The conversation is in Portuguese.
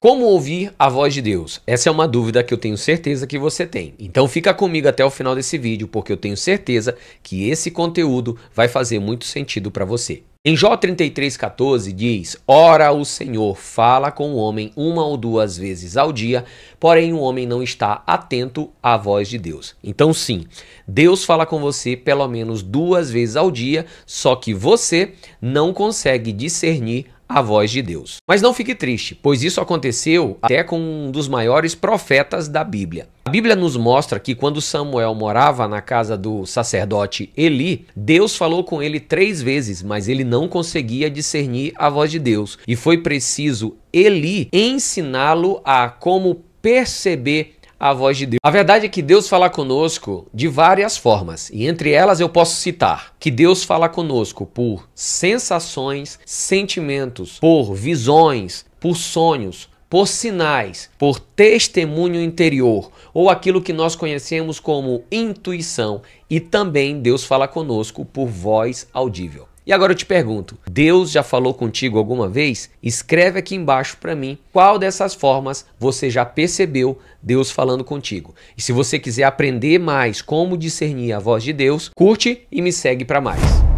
Como ouvir a voz de Deus? Essa é uma dúvida que eu tenho certeza que você tem. Então fica comigo até o final desse vídeo, porque eu tenho certeza que esse conteúdo vai fazer muito sentido para você. Em Jó 33,14 diz: Ora o Senhor fala com o homem uma ou duas vezes ao dia, porém o homem não está atento à voz de Deus. Então, sim, Deus fala com você pelo menos duas vezes ao dia, só que você não consegue discernir a voz de Deus. Mas não fique triste, pois isso aconteceu até com um dos maiores profetas da Bíblia. A Bíblia nos mostra que quando Samuel morava na casa do sacerdote Eli, Deus falou com ele três vezes, mas ele não conseguia discernir a voz de Deus. E foi preciso Eli ensiná-lo a como perceber a voz de Deus. A verdade é que Deus fala conosco de várias formas, e entre elas eu posso citar que Deus fala conosco por sensações, sentimentos, por visões, por sonhos, por sinais, por testemunho interior, ou aquilo que nós conhecemos como intuição, e também Deus fala conosco por voz audível. E agora eu te pergunto: Deus já falou contigo alguma vez? Escreve aqui embaixo para mim qual dessas formas você já percebeu Deus falando contigo. E se você quiser aprender mais como discernir a voz de Deus, curte e me segue para mais.